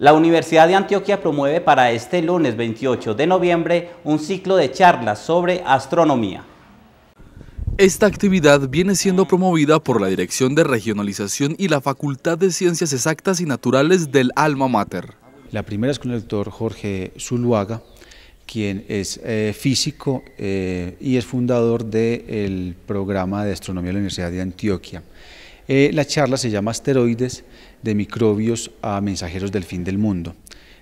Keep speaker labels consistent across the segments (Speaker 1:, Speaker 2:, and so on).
Speaker 1: La Universidad de Antioquia promueve para este lunes 28 de noviembre un ciclo de charlas sobre astronomía. Esta actividad viene siendo promovida por la Dirección de Regionalización y la Facultad de Ciencias Exactas y Naturales del
Speaker 2: Alma Mater. La primera es con el doctor Jorge Zuluaga, quien es eh, físico eh, y es fundador del programa de astronomía de la Universidad de Antioquia. Eh, la charla se llama Asteroides de microbios a mensajeros del fin del mundo.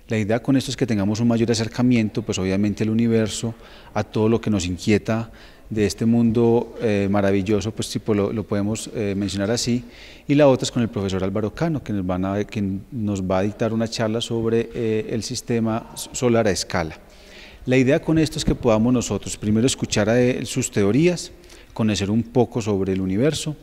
Speaker 2: La idea con esto es que tengamos un mayor acercamiento, pues obviamente el universo, a todo lo que nos inquieta de este mundo eh, maravilloso, pues tipo lo, podemos eh, mencionar así, y la otra es con el profesor Álvaro Cano, que nos, va a dictar una charla sobre el sistema solar a escala. La idea con esto es que podamos nosotros primero escuchar a sus teorías, conocer un poco sobre el universo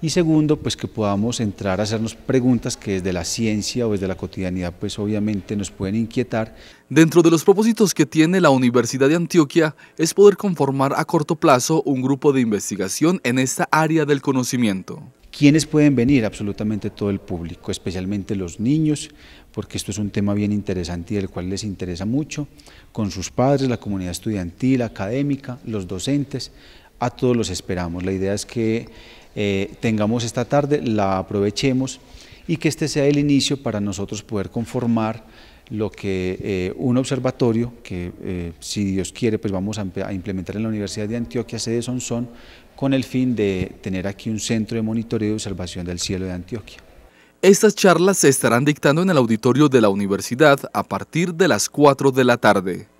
Speaker 2: y segundo, pues que podamos entrar a hacernos preguntas que desde la ciencia o desde la cotidianidad pues obviamente nos pueden inquietar. Dentro de los propósitos que tiene la Universidad de Antioquia
Speaker 1: es poder conformar a corto plazo un grupo de investigación en esta área del
Speaker 2: conocimiento. ¿Quiénes pueden venir? Absolutamente todo el público, especialmente los niños, porque esto es un tema bien interesante y del cual les interesa mucho, con sus padres, la comunidad estudiantil, académica, los docentes, a todos los esperamos. La idea es que eh, tengamos esta tarde, la aprovechemos y que este sea el inicio para nosotros poder conformar lo que eh, un observatorio que eh, si Dios quiere pues vamos a, implementar en la Universidad de Antioquia sede Sonsón con el fin de tener aquí un centro de monitoreo y observación del cielo de Antioquia. Estas charlas se estarán dictando en el auditorio
Speaker 1: de la universidad a partir de las 4 de la tarde.